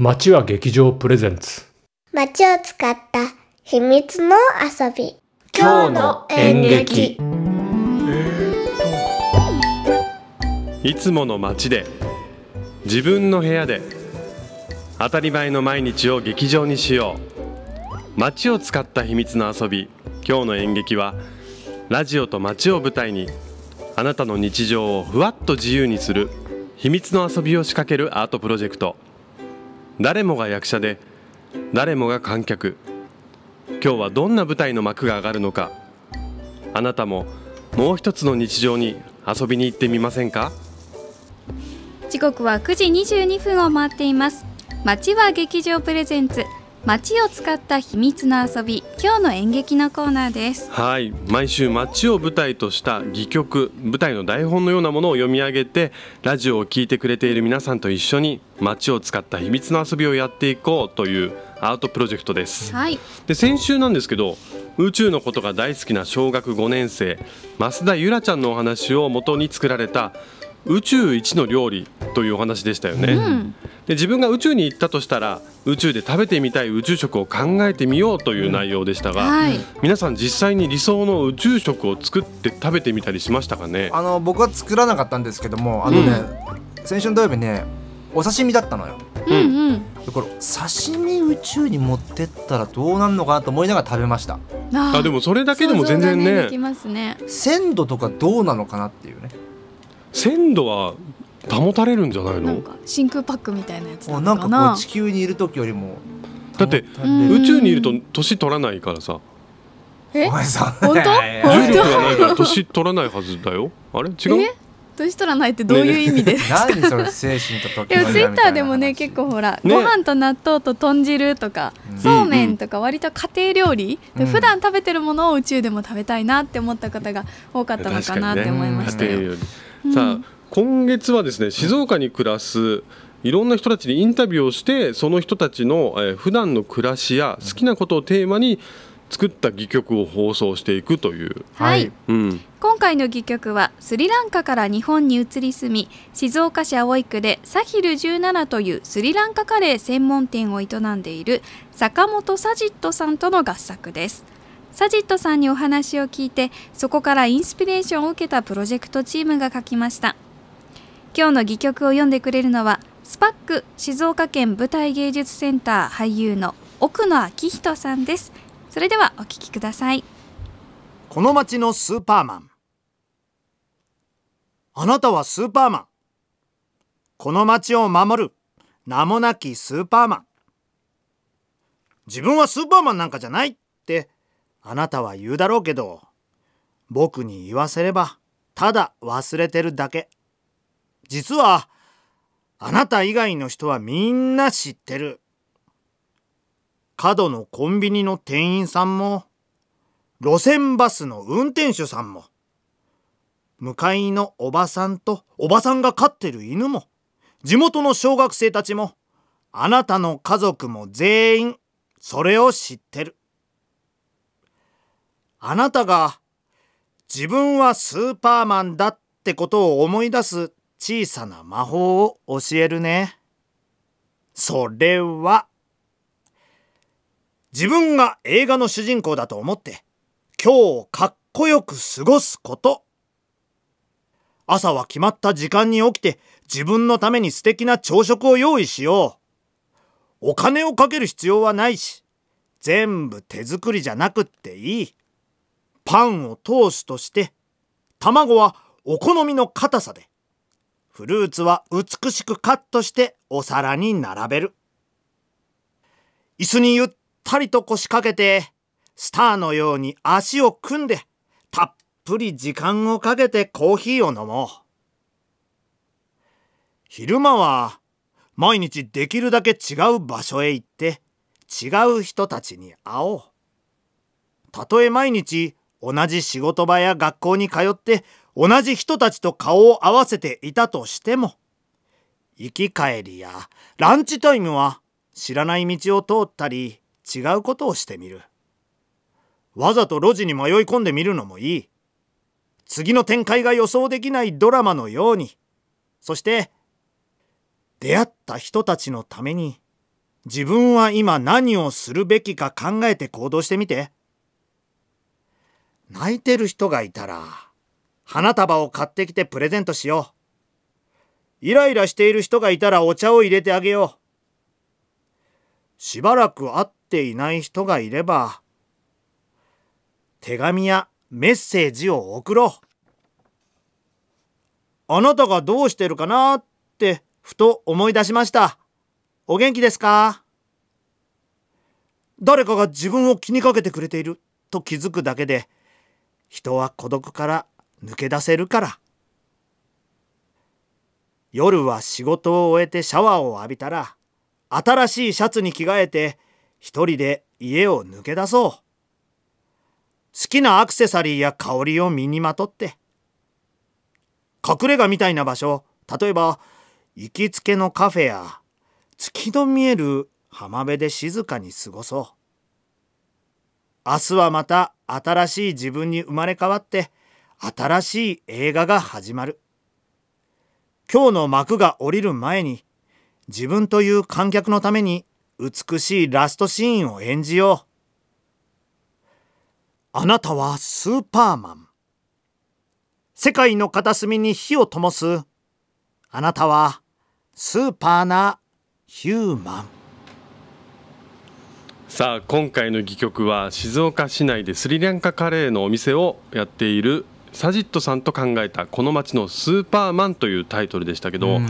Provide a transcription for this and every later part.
町は劇場プレゼンツ街を使った秘密の遊び今日の演劇いつもの街で自分の部屋で当たり前の毎日を劇場にしよう街を使った秘密の遊び今日の演劇はラジオと街を舞台にあなたの日常をふわっと自由にする秘密の遊びを仕掛けるアートプロジェクト誰もが役者で誰もが観客今日はどんな舞台の幕が上がるのかあなたももう一つの日常に遊びに行ってみませんか時刻は9時22分を回っています街は劇場プレゼンツ街を使った秘密の遊び今日の演劇のコーナーですはい毎週街を舞台とした戯曲舞台の台本のようなものを読み上げてラジオを聞いてくれている皆さんと一緒に街を使った秘密の遊びをやっていこうというアートプロジェクトです、はい、で先週なんですけど宇宙のことが大好きな小学5年生増田ゆらちゃんのお話を元に作られた宇宙一の料理というお話でしたよね、うん、で自分が宇宙に行ったとしたら宇宙で食べてみたい宇宙食を考えてみようという内容でしたが、うんはい、皆さん実際に理想の宇宙食を作って食べてみたりしましたかねあの僕は作らなかったんですけどもあのね、うん、先週の土曜日ねお刺身だったのよ。うんうん、だから刺身宇宙に持ってったらどうなるのかなと思いながら食べましたあでもそれだけでも全然ね、ねね、鮮度とかどうなのかなっていうね鮮度は保たれるんじゃないなんのか真空パックみたいなやつなもうなのんかこう地球にいる時よりもだって宇宙にいると年取らないからさえお前さ本当重本力がないから年取らないはずだよあれ違うえ年取らないってどういう意味ですか、何それ精神と時でもツイッターでもね結構ほら、ねご飯と納豆と豚汁とか、うそうめんとか割と家庭料理、うんで普段食べてるものを宇宙でも食べたいなって思った方が多かったのかなって思いましたよ、家庭よりさあ今月はですね静岡に暮らすいろんな人たちにインタビューをしてその人たちの、えー、普段の暮らしや好きなことをテーマに作った戯曲を放送していくという、はい、うん、今回の戯曲はスリランカから日本に移り住み静岡市葵区でサヒル17というスリランカカレー専門店を営んでいる坂本サジットさんとの合作です。サジットさんにお話を聞いてそこからインスピレーションを受けたプロジェクトチームが書きました今日の戯曲を読んでくれるのはスパック静岡県舞台芸術センター俳優の奥野昭仁さんですそれではお聞きくださいこの街のスーパーマンあなたはスーパーマンこの街を守る名もなきスーパーマン自分はスーパーマンなんかじゃないってあなたは言うだろうけど、僕に言わせれば、ただ忘れてるだけ。実は、あなた以外の人はみんな知ってる。角のコンビニの店員さんも、路線バスの運転手さんも、向かいのおばさんとおばさんが飼ってる犬も、地元の小学生たちも、あなたの家族も全員、それを知ってる。あなたが自分はスーパーマンだってことを思い出す小さな魔法を教えるね。それは、自分が映画の主人公だと思って、今日をかっこよく過ごすこと。朝は決まった時間に起きて自分のために素敵な朝食を用意しよう。お金をかける必要はないし、全部手作りじゃなくっていい。パンをトーストして卵はお好みの硬さでフルーツは美しくカットしてお皿に並べる椅子にゆったりと腰掛けてスターのように足を組んでたっぷり時間をかけてコーヒーを飲もう昼間は毎日できるだけ違う場所へ行って違う人たちに会おうたとえ毎日同じ仕事場や学校に通って同じ人たちと顔を合わせていたとしても、行き帰りやランチタイムは知らない道を通ったり違うことをしてみる。わざと路地に迷い込んでみるのもいい。次の展開が予想できないドラマのように、そして出会った人たちのために自分は今何をするべきか考えて行動してみて。泣いてる人がいたら、花束を買ってきてプレゼントしよう。イライラしている人がいたらお茶を入れてあげよう。しばらく会っていない人がいれば、手紙やメッセージを送ろう。あなたがどうしてるかなってふと思い出しました。お元気ですか誰かが自分を気にかけてくれていると気づくだけで人は孤独から抜け出せるから夜は仕事を終えてシャワーを浴びたら新しいシャツに着替えて一人で家を抜け出そう好きなアクセサリーや香りを身にまとって隠れ家みたいな場所例えば行きつけのカフェや月の見える浜辺で静かに過ごそう明日はまた新しい自分に生まれ変わって新しい映画が始まる今日の幕が降りる前に自分という観客のために美しいラストシーンを演じようあなたはスーパーマン世界の片隅に火を灯すあなたはスーパーなヒューマンさあ今回の戯曲は静岡市内でスリランカカレーのお店をやっているサジットさんと考えた「この街のスーパーマン」というタイトルでしたけど、うん、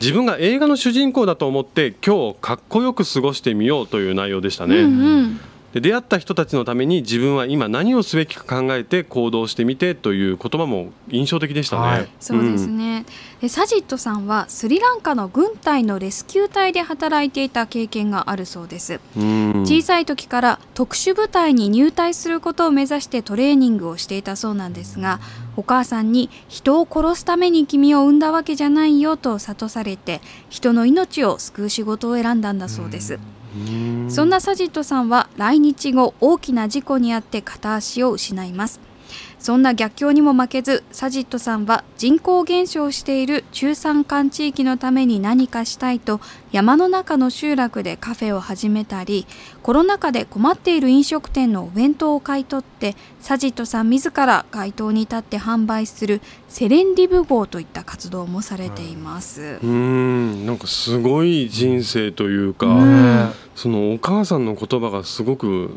自分が映画の主人公だと思って今日かっこよく過ごしてみようという内容でしたね。うんうんで出会った人たちのために自分は今何をすべきか考えて行動してみてという言葉も印象的でしたね、はい、そうですね、うん、サジットさんはスリランカの軍隊のレスキュー隊で働いていた経験があるそうです、うん、小さい時から特殊部隊に入隊することを目指してトレーニングをしていたそうなんですがお母さんに人を殺すために君を産んだわけじゃないよと諭されて人の命を救う仕事を選んだんだそうです、うんそんなサジットさんは来日後大きな事故に遭って片足を失いますそんな逆境にも負けずサジットさんは人口減少している中山間地域のために何かしたいと山の中の集落でカフェを始めたりコロナ禍で困っている飲食店のお弁当を買い取ってサジットさん自ら街頭に立って販売するセレンディブ号といった活動もされています。うん、なんかすごい人生というか、うん、そのお母さんの言葉がすごく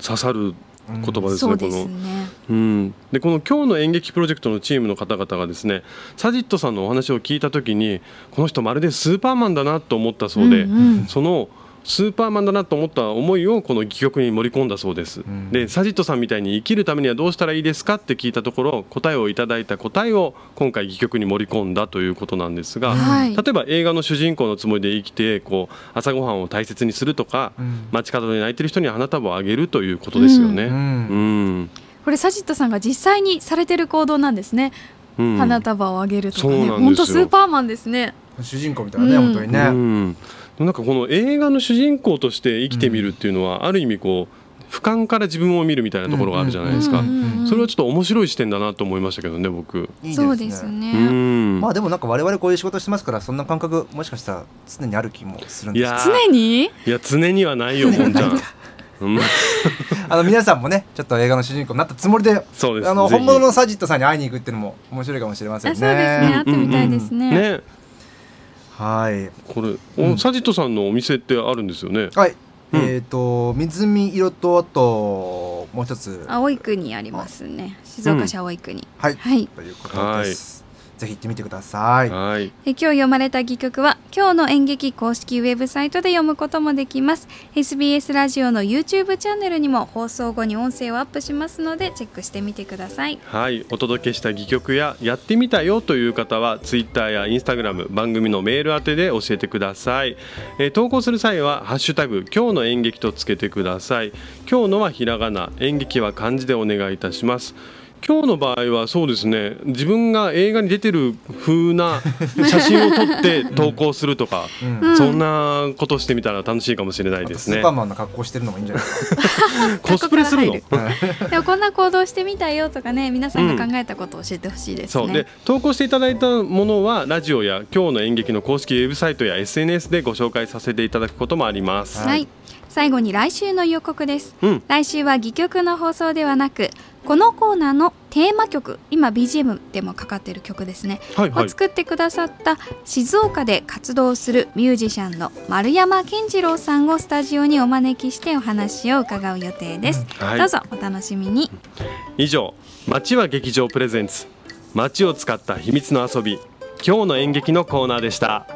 刺さる。言葉ですね、うん、この、うんでこの今日の演劇プロジェクトのチームの方々がですねサジットさんのお話を聞いた時にこの人まるでスーパーマンだなと思ったそうで、うんうん、その「スーパーマンだなと思った思いをこの戯曲に盛り込んだそうです、うん、でサジットさんみたいに生きるためにはどうしたらいいですかって聞いたところ答えをいただいた答えを今回戯曲に盛り込んだということなんですが、はい、例えば映画の主人公のつもりで生きてこう朝ごはんを大切にするとか、うん、街角で泣いてる人に花束をあげるということですよね。うん、うんこれサジットさんが実際にされてる行動なんですね。うん、花束をあげるとかね、本当スーパーマンですね。主人公みたいなね、本当にね。なんかこの映画の主人公として生きてみるっていうのは、うん、ある意味こう俯瞰から自分を見るみたいなところがあるじゃないですか、それはちょっと面白い視点だなと思いましたけどね僕そうですね、うまあでもなんか我々こういう仕事してますからそんな感覚もしかしたら常にある気もするんです常にいや常にはないよもんちゃん あの皆さんもねちょっと映画の主人公になったつもりでそうですあの本物のサジットさんに会いに行くっていうのも面白いかもしれませんそうですねみたいですね、ねはいこれ、うん、サジットさんのお店ってあるんですよねはい、うん、えっ、ー、と水見色とあともう一つ青い区にありますね静岡市青い区に、はい、はい、ということです、ぜひ行ってみてくださいはいえ今日読まれた戯曲は今日の演劇公式ウェブサイトで読むこともできます SBS ラジオの YouTube チャンネルにも放送後に音声をアップしますのでチェックしてみてくださいはいお届けした戯曲ややってみたよという方は Twitter や Instagram 番組のメール宛てで教えてください、え投稿する際は「ハッシュタグ今日の演劇」とつけてください今日のはひらがな演劇は漢字でお願いいたします今日の場合はそうですね自分が映画に出てる風な 写真を撮って投稿するとか、うん、そんなことしてみたら楽しいかもしれないですね。スーパーマンの格好してるのもいいんじゃないですか。コスプレするの。でもこんな行動してみたよとかね皆さんが考えたことを教えてほしいです、ねうん、そうで投稿していただいたものはラジオや今日の演劇の公式ウェブサイトや SNS でご紹介させていただくこともあります。はい。最後に来週の予告です。うん、来週は戯曲の放送ではなくこのコーナーのテーマ曲今 BGM でもかかっている曲ですね、はいはい、を作ってくださった静岡で活動するミュージシャンの丸山健次郎さんをスタジオにお招きしてお話を伺う予定です、はい、どうぞお楽しみに以上町は劇場プレゼンツ街を使った秘密の遊び今日の演劇のコーナーでした。